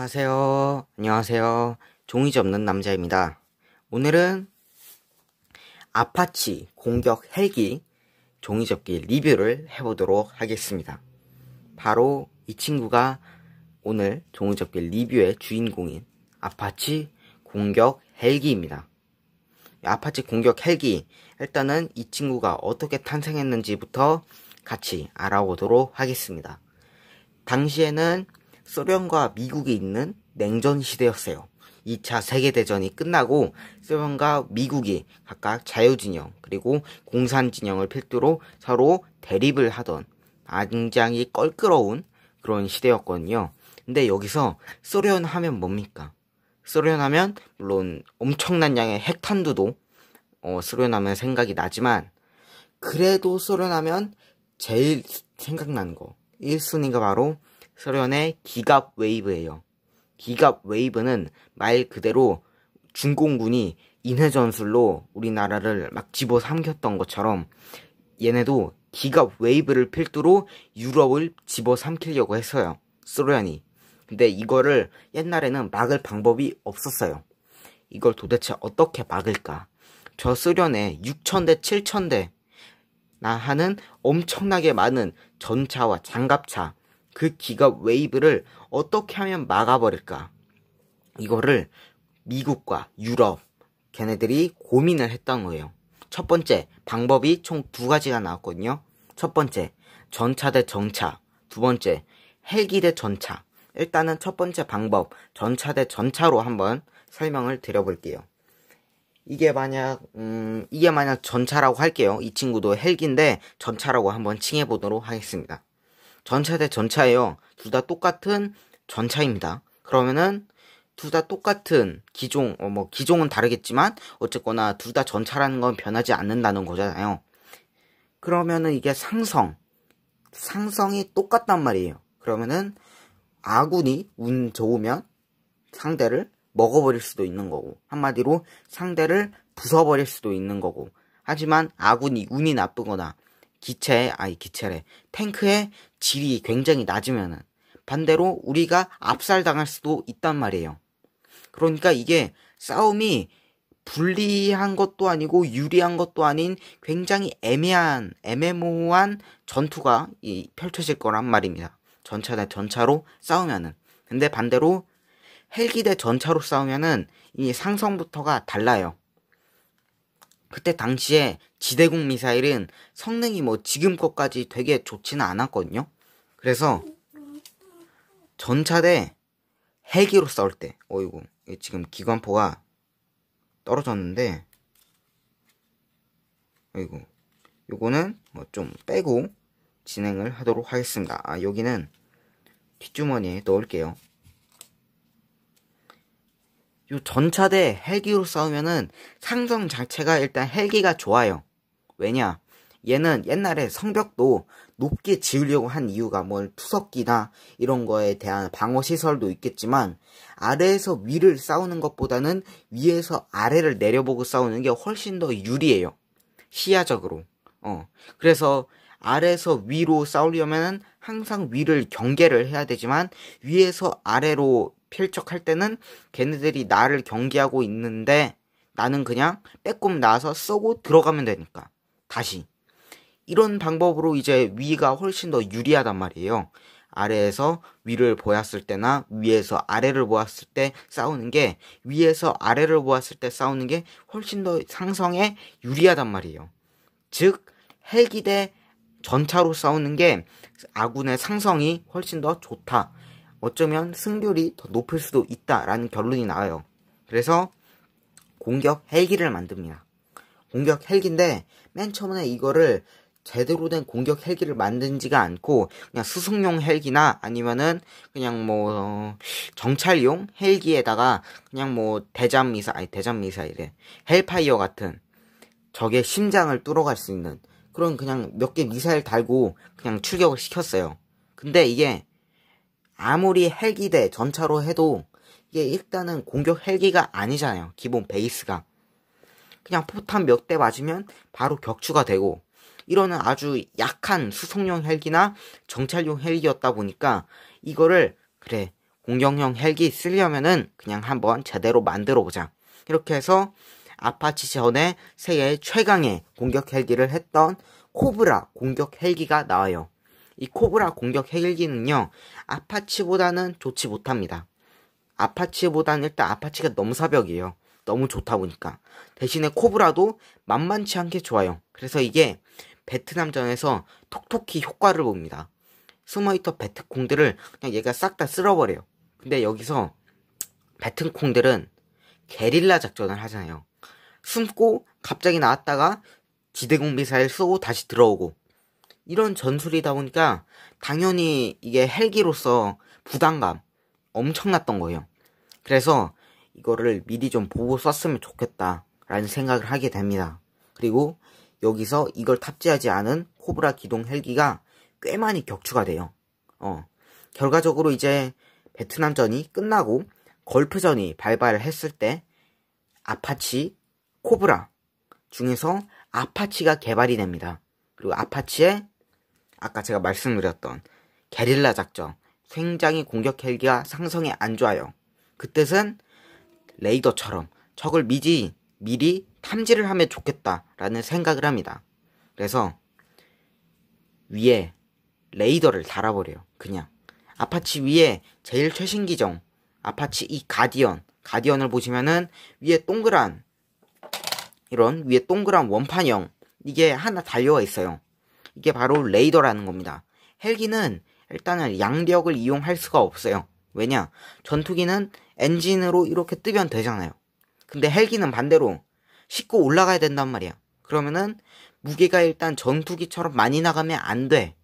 안녕하세요. 안녕하세요. 종이접는 남자입니다. 오늘은 아파치 공격 헬기 종이접기 리뷰를 해보도록 하겠습니다. 바로 이 친구가 오늘 종이접기 리뷰의 주인공인 아파치 공격 헬기입니다. 아파치 공격 헬기 일단은 이 친구가 어떻게 탄생했는지부터 같이 알아보도록 하겠습니다. 당시에는 소련과 미국이 있는 냉전 시대였어요. 2차 세계대전이 끝나고 소련과 미국이 각각 자유진영 그리고 공산진영을 필두로 서로 대립을 하던 굉장이 껄끄러운 그런 시대였거든요. 근데 여기서 소련 하면 뭡니까? 소련 하면 물론 엄청난 양의 핵탄두도 어, 소련 하면 생각이 나지만 그래도 소련 하면 제일 생각난 거 1순위가 바로 소련의 기갑 웨이브예요. 기갑 웨이브는 말 그대로 중공군이 인해 전술로 우리나라를 막 집어삼켰던 것처럼 얘네도 기갑 웨이브를 필두로 유럽을 집어삼키려고 했어요. 소련이. 근데 이거를 옛날에는 막을 방법이 없었어요. 이걸 도대체 어떻게 막을까? 저소련의 6천대, 7천대 나 하는 엄청나게 많은 전차와 장갑차 그 기갑 웨이브를 어떻게 하면 막아버릴까? 이거를 미국과 유럽, 걔네들이 고민을 했던 거예요. 첫 번째, 방법이 총 두 가지가 나왔거든요. 첫 번째, 전차 대 전차. 두 번째, 헬기 대 전차. 일단은 첫 번째 방법, 전차 대 전차로 한번 설명을 드려볼게요. 이게 만약, 음, 이게 만약 전차라고 할게요. 이 친구도 헬기인데 전차라고 한번 칭해보도록 하겠습니다. 전차 대 전차예요. 둘 다 똑같은 전차입니다. 그러면은 둘 다 똑같은 기종, 어, 뭐 기종은 다르겠지만 어쨌거나 둘 다 전차라는 건 변하지 않는다는 거잖아요. 그러면은 이게 상성, 상성이 똑같단 말이에요. 그러면은 아군이 운 좋으면 상대를 먹어버릴 수도 있는 거고 한마디로 상대를 부숴버릴 수도 있는 거고 하지만 아군이 운이 나쁘거나 기체의 아니 기체래 탱크의 질이 굉장히 낮으면은 반대로 우리가 압살당할 수도 있단 말이에요. 그러니까 이게 싸움이 불리한 것도 아니고 유리한 것도 아닌 굉장히 애매한 애매모호한 전투가 이, 펼쳐질 거란 말입니다. 전차 대 전차로 싸우면은 근데 반대로 헬기 대 전차로 싸우면은 이 상성부터가 달라요. 그때 당시에 지대공 미사일은 성능이 뭐 지금 것까지 되게 좋지는 않았거든요. 그래서 전차대 헬기로 싸울 때, 어이구, 지금 기관포가 떨어졌는데, 어이구, 요거는 뭐 좀 빼고 진행을 하도록 하겠습니다. 아, 여기는 뒷주머니에 넣을게요. 요 전차대 헬기로 싸우면은 상성 자체가 일단 헬기가 좋아요. 왜냐? 얘는 옛날에 성벽도 높게 지으려고 한 이유가 뭘 투석기나 이런 거에 대한 방어 시설도 있겠지만 아래에서 위를 싸우는 것보다는 위에서 아래를 내려보고 싸우는 게 훨씬 더 유리해요. 시야적으로. 어. 그래서 아래에서 위로 싸우려면 항상 위를 경계를 해야 되지만 위에서 아래로 필척할 때는 걔네들이 나를 경계하고 있는데 나는 그냥 빼꼼 나서 쏘고 들어가면 되니까 다시 이런 방법으로 이제 위가 훨씬 더 유리하단 말이에요. 아래에서 위를 보았을 때나 위에서 아래를 보았을 때 싸우는 게 위에서 아래를 보았을 때 싸우는 게 훨씬 더 상성에 유리하단 말이에요. 즉 헬기 대 전차로 싸우는 게 아군의 상성이 훨씬 더 좋다. 어쩌면 승률이 더 높을 수도 있다라는 결론이 나와요. 그래서 공격 헬기를 만듭니다. 공격 헬기인데 맨 처음에 이거를 제대로 된 공격 헬기를 만든지가 않고 그냥 수송용 헬기나 아니면은 그냥 뭐 어, 정찰용 헬기에다가 그냥 뭐 대잠 미사 아니 대잠 미사일에 헬파이어 같은 적의 심장을 뚫어갈 수 있는 그런 그냥 몇 개 미사일 달고 그냥 출격을 시켰어요. 근데 이게 아무리 헬기대 전차로 해도 이게 일단은 공격 헬기가 아니잖아요. 기본 베이스가. 그냥 포탄 몇 대 맞으면 바로 격추가 되고 이러는 아주 약한 수송용 헬기나 정찰용 헬기였다 보니까 이거를 그래 공격용 헬기 쓰려면은 그냥 한번 제대로 만들어 보자. 이렇게 해서 아파치 전에 세계 최강의 공격 헬기를 했던 코브라 공격 헬기가 나와요. 이 코브라 공격 헬기는요, 아파치보다는 좋지 못합니다. 아파치보다는 일단 아파치가 너무 사벽이에요 너무 좋다 보니까. 대신에 코브라도 만만치 않게 좋아요. 그래서 이게 베트남전에서 톡톡히 효과를 봅니다. 스어이터 베트콩들을 그냥 얘가 싹 다 쓸어버려요. 근데 여기서 베트콩들은 게릴라 작전을 하잖아요. 숨고 갑자기 나왔다가 지대공 미사일 쏘고 다시 들어오고 이런 전술이다 보니까 당연히 이게 헬기로서 부담감 엄청났던 거예요. 그래서 이거를 미리 좀 보고 썼으면 좋겠다라는 생각을 하게 됩니다. 그리고 여기서 이걸 탑재하지 않은 코브라 기동 헬기가 꽤 많이 격추가 돼요. 어. 결과적으로 이제 베트남전이 끝나고 걸프전이 발발했을 때 아파치, 코브라 중에서 아파치가 개발이 됩니다. 그리고 아파치의 아까 제가 말씀드렸던 게릴라 작전, 굉장히 공격 헬기가 상성에 안 좋아요. 그 뜻은 레이더처럼 적을 미지, 미리 탐지를 하면 좋겠다라는 생각을 합니다. 그래서 위에 레이더를 달아버려요. 그냥 아파치 위에 제일 최신 기종 아파치 이 가디언 가디언을 보시면은 위에 동그란 이런 위에 동그란 원판형 이게 하나 달려와 있어요. 이게 바로 레이더라는 겁니다. 헬기는 일단은 양력을 이용할 수가 없어요. 왜냐? 전투기는 엔진으로 이렇게 뜨면 되잖아요. 근데 헬기는 반대로 싣고 올라가야 된단 말이야. 그러면은 무게가 일단 전투기처럼 많이 나가면 안 돼.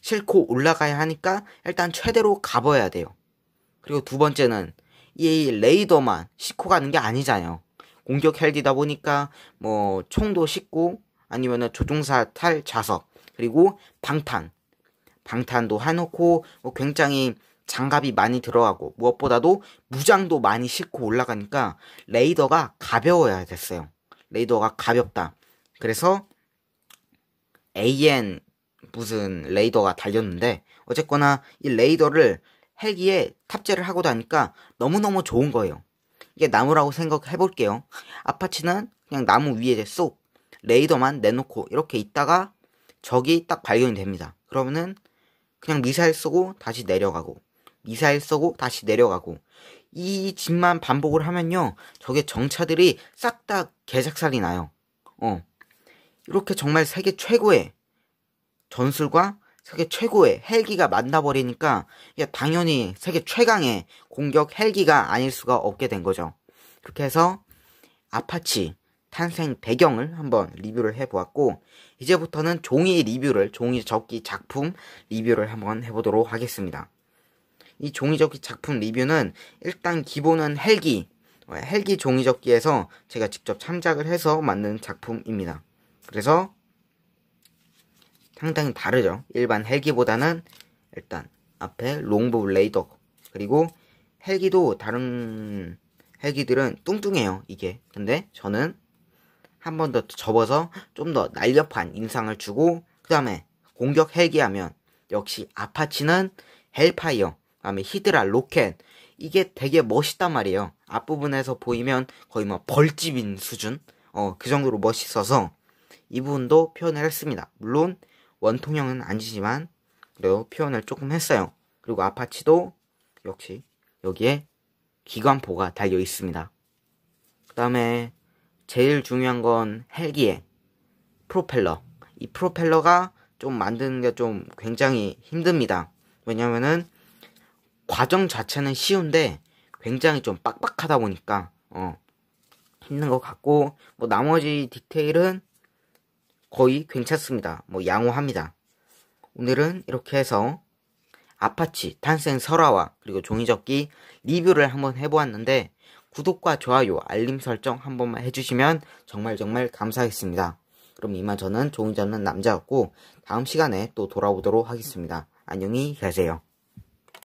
싣고 올라가야 하니까 일단 최대로 가봐야 돼요. 그리고 두 번째는 이 레이더만 싣고 가는 게 아니잖아요. 공격 헬기다 보니까 뭐 총도 싣고 아니면은 조종사 탈 좌석 그리고 방탄. 방탄도 해놓고 뭐 굉장히 장갑이 많이 들어가고 무엇보다도 무장도 많이 싣고 올라가니까 레이더가 가벼워야 됐어요. 레이더가 가볍다. 그래서 AN 무슨 레이더가 달렸는데 어쨌거나 이 레이더를 헬기에 탑재를 하고 다니까 너무너무 좋은 거예요. 이게 나무라고 생각해 볼게요. 아파치는 그냥 나무 위에 쏙 레이더만 내놓고 이렇게 있다가 적이 딱 발견이 됩니다. 그러면은 그냥 미사일 쏘고 다시 내려가고 미사일 쏘고 다시 내려가고 이 짓만 반복을 하면요 적의 정차들이 싹 다 개작살이 나요. 어 이렇게 정말 세계 최고의 전술과 세계 최고의 헬기가 만나버리니까 당연히 세계 최강의 공격 헬기가 아닐 수가 없게 된 거죠. 그렇게 해서 아파치 탄생 배경을 한번 리뷰를 해보았고 이제부터는 종이 리뷰를 종이 접기 작품 리뷰를 한번 해보도록 하겠습니다. 이 종이 접기 작품 리뷰는 일단 기본은 헬기 어, 헬기 종이 접기에서 제가 직접 참작을 해서 만든 작품입니다. 그래서 상당히 다르죠. 일반 헬기보다는 일단 앞에 롱브 레이더 그리고 헬기도 다른 헬기들은 뚱뚱해요 이게 근데 저는 한번더 접어서 좀 더 날렵한 인상을 주고 그 다음에 공격 헬기하면 역시 아파치는 헬파이어 그 다음에 히드라 로켓 이게 되게 멋있단 말이에요 앞부분에서 보이면 거의 뭐 벌집인 수준 어, 그 정도로 멋있어서 이 부분도 표현을 했습니다 물론 원통형은 아니지만 그래도 표현을 조금 했어요 그리고 아파치도 역시 여기에 기관포가 달려 있습니다 그 다음에 제일 중요한 건 헬기에 프로펠러. 이 프로펠러가 좀 만드는 게 좀 굉장히 힘듭니다. 왜냐면은 과정 자체는 쉬운데 굉장히 좀 빡빡하다 보니까 어 힘든 것 같고 뭐 나머지 디테일은 거의 괜찮습니다. 뭐 양호합니다. 오늘은 이렇게 해서 아파치 탄생 설화와 그리고 종이접기 리뷰를 한번 해보았는데 구독과 좋아요, 알림 설정 한 번만 해주시면 정말 정말 감사하겠습니다. 그럼 이만 저는 종이 잡는 남자였고 다음 시간에 또 돌아오도록 하겠습니다. 안녕히 계세요.